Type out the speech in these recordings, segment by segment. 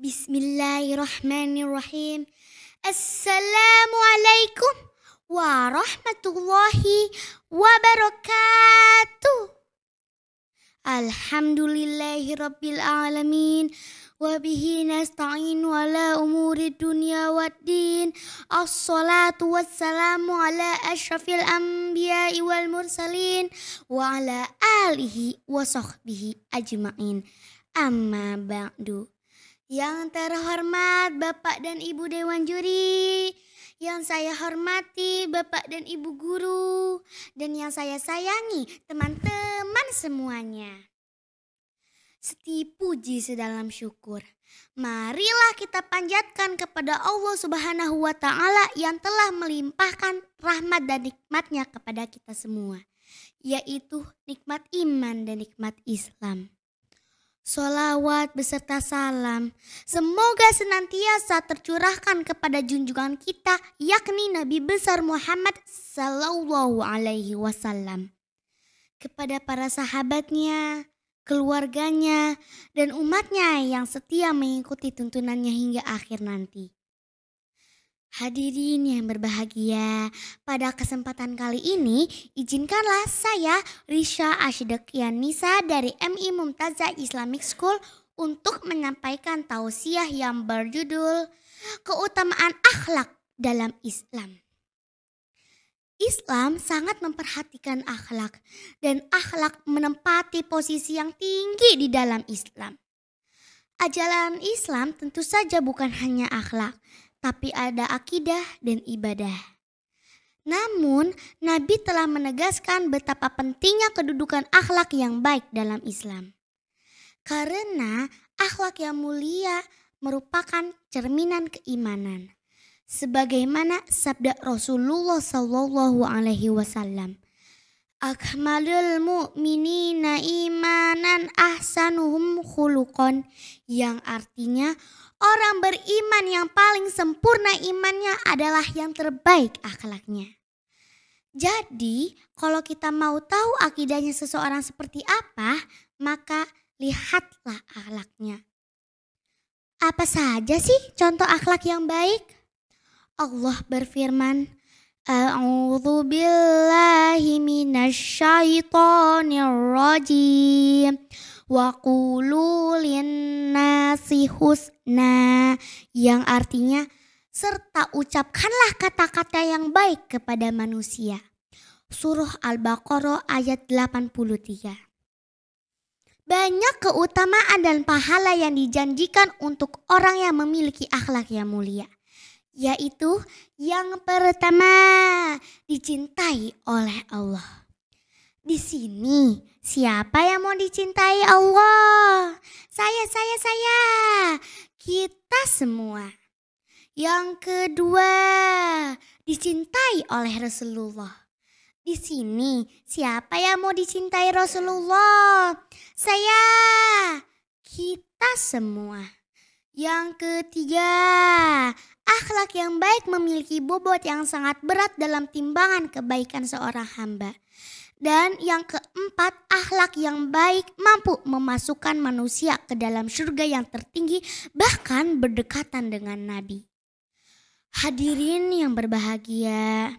Bismillahirrahmanirrahim. Assalamualaikum warahmatullahi wabarakatuh. Alhamdulillahirabbil alamin. Wabihi nasta'in wala umuri dunya din Assalatu wassalamu ala asyrafil anbiya'i wal mursalin wa ala alihi wa sahbihi ajma'in. Amma ba'du. Yang terhormat Bapak dan Ibu Dewan Juri, yang saya hormati Bapak dan Ibu Guru, dan yang saya sayangi teman-teman semuanya. Seti puji sedalam syukur. Marilah kita panjatkan kepada Allah Subhanahu wa taala yang telah melimpahkan rahmat dan nikmatnya kepada kita semua, yaitu nikmat iman dan nikmat Islam. Solawat beserta salam semoga senantiasa tercurahkan kepada junjungan kita yakni Nabi besar Muhammad Sallallahu Alaihi Wasallam kepada para sahabatnya, keluarganya, dan umatnya yang setia mengikuti tuntunannya hingga akhir nanti. Hadirin yang berbahagia, pada kesempatan kali ini izinkanlah saya Risha Ashidek Yanisa dari MI Mumtaza Islamic School untuk menyampaikan tausiah yang berjudul Keutamaan Akhlak dalam Islam. Islam sangat memperhatikan akhlak dan akhlak menempati posisi yang tinggi di dalam Islam. Ajaran Islam tentu saja bukan hanya akhlak, tapi ada akidah dan ibadah. Namun, Nabi telah menegaskan betapa pentingnya kedudukan akhlak yang baik dalam Islam. Karena akhlak yang mulia merupakan cerminan keimanan. Sebagaimana sabda Rasulullah Shallallahu Akmalul mu'minina imanan ahsanuhum khulukon. Yang artinya orang beriman yang paling sempurna imannya adalah yang terbaik akhlaknya. Jadi kalau kita mau tahu akidahnya seseorang seperti apa, maka lihatlah akhlaknya. Apa saja sih contoh akhlak yang baik? Allah berfirman, أعوذ بالله من الشيطان الرجيم وقولوا husna yang artinya serta ucapkanlah kata-kata yang baik kepada manusia. Surah Al-Baqarah ayat 83. Banyak keutamaan dan pahala yang dijanjikan untuk orang yang memiliki akhlak yang mulia yaitu yang pertama dicintai oleh Allah. Di sini siapa yang mau dicintai Allah? Saya, saya, saya. Kita semua. Yang kedua, dicintai oleh Rasulullah. Di sini siapa yang mau dicintai Rasulullah? Saya, kita semua. Yang ketiga, akhlak yang baik memiliki bobot yang sangat berat dalam timbangan kebaikan seorang hamba. Dan yang keempat, akhlak yang baik mampu memasukkan manusia ke dalam surga yang tertinggi bahkan berdekatan dengan nabi. Hadirin yang berbahagia,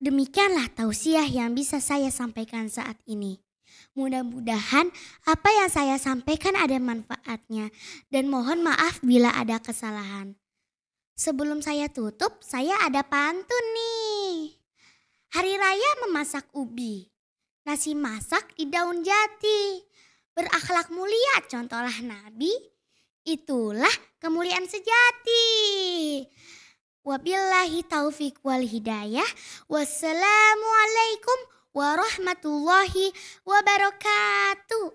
demikianlah tausiah yang bisa saya sampaikan saat ini. Mudah-mudahan apa yang saya sampaikan ada manfaatnya dan mohon maaf bila ada kesalahan. Sebelum saya tutup, saya ada pantun nih. Hari raya memasak ubi, nasi masak di daun jati. Berakhlak mulia contohlah Nabi, itulah kemuliaan sejati. Wabillahi taufiq wal hidayah. Wassalamualaikum warahmatullahi wabarakatuh.